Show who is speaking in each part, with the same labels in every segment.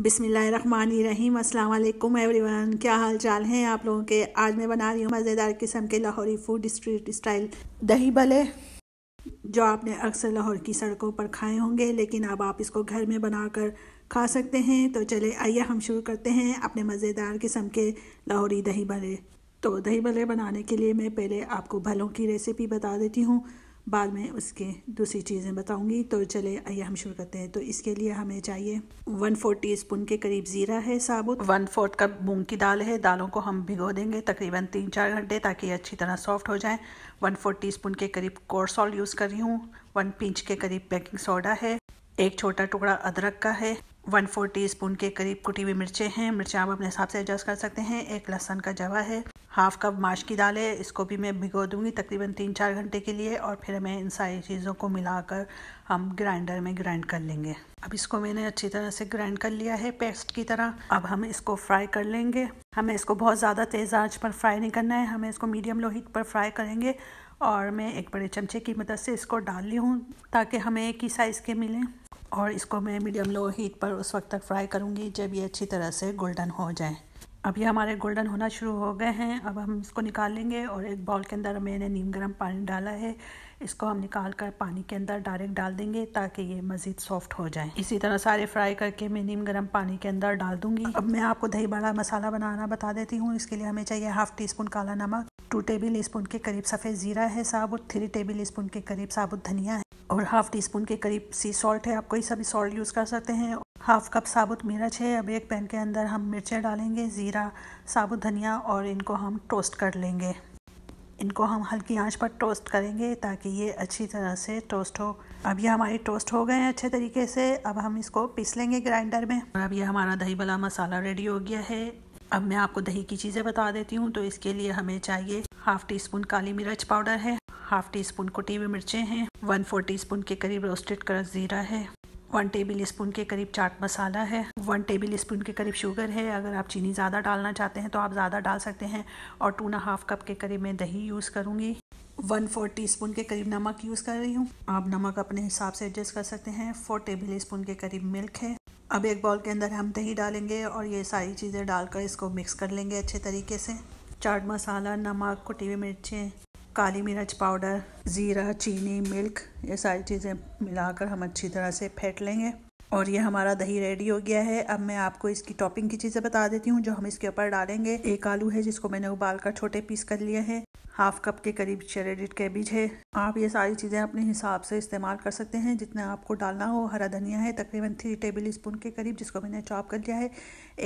Speaker 1: बिसमीम अल्लाम एवरीवन क्या हाल चाल हैं आप लोगों के आज मैं बना रही हूँ मज़ेदार किस्म के लाहौरी फूड स्ट्रीट स्टाइल दही भले जो आपने अक्सर लाहौर की सड़कों पर खाए होंगे लेकिन अब आप इसको घर में बनाकर खा सकते हैं तो चले आइए हम शुरू करते हैं अपने मज़ेदार किस्म के लाहौरी दही भले तो दही भले बनाने के लिए मैं पहले आपको भलों की रेसिपी बता देती हूँ बाद में उसके दूसरी चीज़ें बताऊंगी तो चले आइए हम शुरू करते हैं तो इसके लिए हमें चाहिए वन फोर टी स्पून के करीब ज़ीरा है साबुत वन फोर्थ कप मूंग की दाल है दालों को हम भिगो देंगे तकरीबन तीन चार घंटे ताकि ये अच्छी तरह सॉफ्ट हो जाए वन फोर टी स्पून के करीब कोर सॉल्ट यूज़ कर रही हूँ वन पिंच के करीब बेकिंग सोडा है एक छोटा टुकड़ा अदरक का है वन फोर टी स्पून के करीब कुटी हुई मिर्चें हैं मिर्चें आप अपने हिसाब से एडजस्ट कर सकते हैं एक लहसन का जवा है हाफ कप माश की दाल है इसको भी मैं भिगो दूंगी तकरीबन तीन चार घंटे के लिए और फिर हमें इन सारी चीज़ों को मिलाकर हम ग्राइंडर में ग्राइंड कर लेंगे अब इसको मैंने अच्छी तरह से ग्राइंड कर लिया है पेस्ट की तरह अब हम इसको फ्राई कर लेंगे हमें इसको बहुत ज़्यादा तेज़ आँच पर फ्राई नहीं करना है हमें इसको मीडियम लो हीट पर फ्राई करेंगे और मैं एक बड़े चमचे की मदद से इसको डाल ली हूँ ताकि हमें एक ही साइज़ के मिलें और इसको मैं मीडियम लो हीट पर उस वक्त तक फ्राई करूँगी जब ये अच्छी तरह से गोल्डन हो जाए अब ये हमारे गोल्डन होना शुरू हो गए हैं अब हम इसको निकाल लेंगे और एक बाउल के अंदर मैंने नीम गर्म पानी डाला है इसको हम निकाल कर पानी के अंदर डायरेक्ट डाल देंगे ताकि ये मज़ीद सॉफ्ट हो जाए इसी तरह सारे फ्राई करके मैं नीम गर्म पानी के अंदर डाल दूंगी अब मैं आपको दही बड़ा मसाला बनाना बता देती हूँ इसके लिए हमें चाहिए हाफ़ टी स्पून काला नमक टू टेबल स्पून के करीब सफ़ेद ज़ीरा है साबुत थ्री टेबल स्पून के करीब साबुत धनिया है और हाफ़ टी स्पून के करीब सी सॉल्ट है आप कोई सा भी सॉल्ट यूज़ कर सकते हैं हाफ़ कप साबुत मिर्च है अब एक पैन के अंदर हम मिर्चें डालेंगे ज़ीरा साबुत धनिया और इनको हम टोस्ट कर लेंगे इनको हम हल्की आंच पर टोस्ट करेंगे ताकि ये अच्छी तरह से टोस्ट हो अब ये हमारे टोस्ट हो गए हैं अच्छे तरीके से अब हम इसको पीस लेंगे ग्राइंडर में और अब ये हमारा दही भला मसाला रेडी हो गया है अब मैं आपको दही की चीज़ें बता देती हूँ तो इसके लिए हमें चाहिए हाफ टी स्पून काली मिर्च पाउडर है हाफ टी स्पून कुटी हुई मिर्चें हैं वन फोर टी स्पून के करीब रोस्टेड कर ज़ीरा है वन टेबल स्पून के करीब चाट मसाला है वन टेबल स्पून के करीब शुगर है अगर आप चीनी ज़्यादा डालना चाहते हैं तो आप ज़्यादा डाल सकते हैं और टू एंड हाफ कप के करीब मैं दही यूज़ करूँगी वन फोर टी स्पून के करीब नमक यूज़ कर रही हूँ आप नमक अपने हिसाब से एडजस्ट कर सकते हैं फोर टेबल स्पून के करीब मिल्क है अब एक बॉल के अंदर हम दही डालेंगे और ये सारी चीज़ें डालकर इसको मिक्स कर लेंगे अच्छे तरीके से चाट मसाला नमक कुटी हुई मिर्चें काली मिर्च पाउडर ज़ीरा चीनी मिल्क ये सारी चीज़ें मिलाकर हम अच्छी तरह से फेंट लेंगे और ये हमारा दही रेडी हो गया है अब मैं आपको इसकी टॉपिंग की चीज़ें बता देती हूँ जो हम इसके ऊपर डालेंगे एक आलू है जिसको मैंने उबाल कर छोटे पीस कर लिए हैं हाफ कप के करीब शेरेडिड कैबिज है आप ये सारी चीज़ें अपने हिसाब से इस्तेमाल कर सकते हैं जितना आपको डालना हो हरा धनिया है तकरीबन थ्री टेबल स्पून के करीब जिसको मैंने चॉप कर लिया है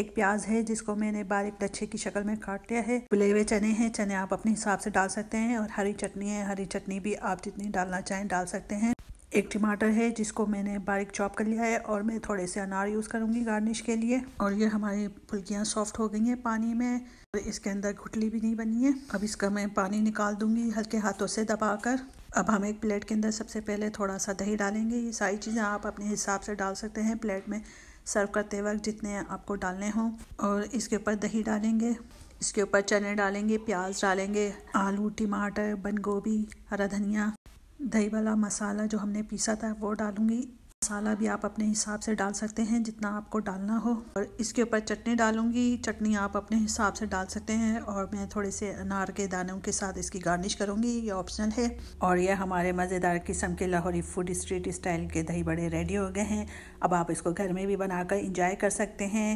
Speaker 1: एक प्याज है जिसको मैंने बारीक लच्छे की शक्ल में काट लिया है बुले हुए चने हैं चने आप अपने हिसाब से डाल सकते हैं और हरी चटनी है हरी चटनी भी आप जितनी डालना चाहें डाल सकते हैं एक टमाटर है जिसको मैंने बारीक चॉप कर लिया है और मैं थोड़े से अनार यूज़ करूँगी गार्निश के लिए और ये हमारी फुल्कियाँ सॉफ्ट हो गई हैं पानी में और इसके अंदर घुटली भी नहीं बनी है अब इसका मैं पानी निकाल दूँगी हल्के हाथों से दबा कर अब हम एक प्लेट के अंदर सबसे पहले थोड़ा सा दही डालेंगे ये सारी चीज़ें आप अपने हिसाब से डाल सकते हैं प्लेट में सर्व करते वक्त जितने आपको डालने हों और इसके ऊपर दही डालेंगे इसके ऊपर चने डालेंगे प्याज डालेंगे आलू टमाटर बंद गोभी हरा धनिया दही वाला मसाला जो हमने पीसा था वो डालूंगी मसाला भी आप अपने हिसाब से डाल सकते हैं जितना आपको डालना हो और इसके ऊपर चटनी डालूंगी चटनी आप अपने हिसाब से डाल सकते हैं और मैं थोड़े से अनार के दानों के साथ इसकी गार्निश करूंगी ये ऑप्शनल है और यह हमारे मज़ेदार किस्म के लाहौरी फूड स्ट्रीट स्टाइल के दही बड़े रेडी हो गए हैं अब आप इसको घर में भी बनाकर इंजॉय कर सकते हैं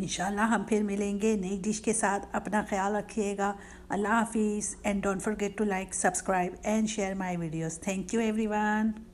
Speaker 1: इन हम फिर मिलेंगे नई डिश के साथ अपना ख्याल रखिएगा अल्लाह हाफिज़ and don't forget to like subscribe and share my videos thank you every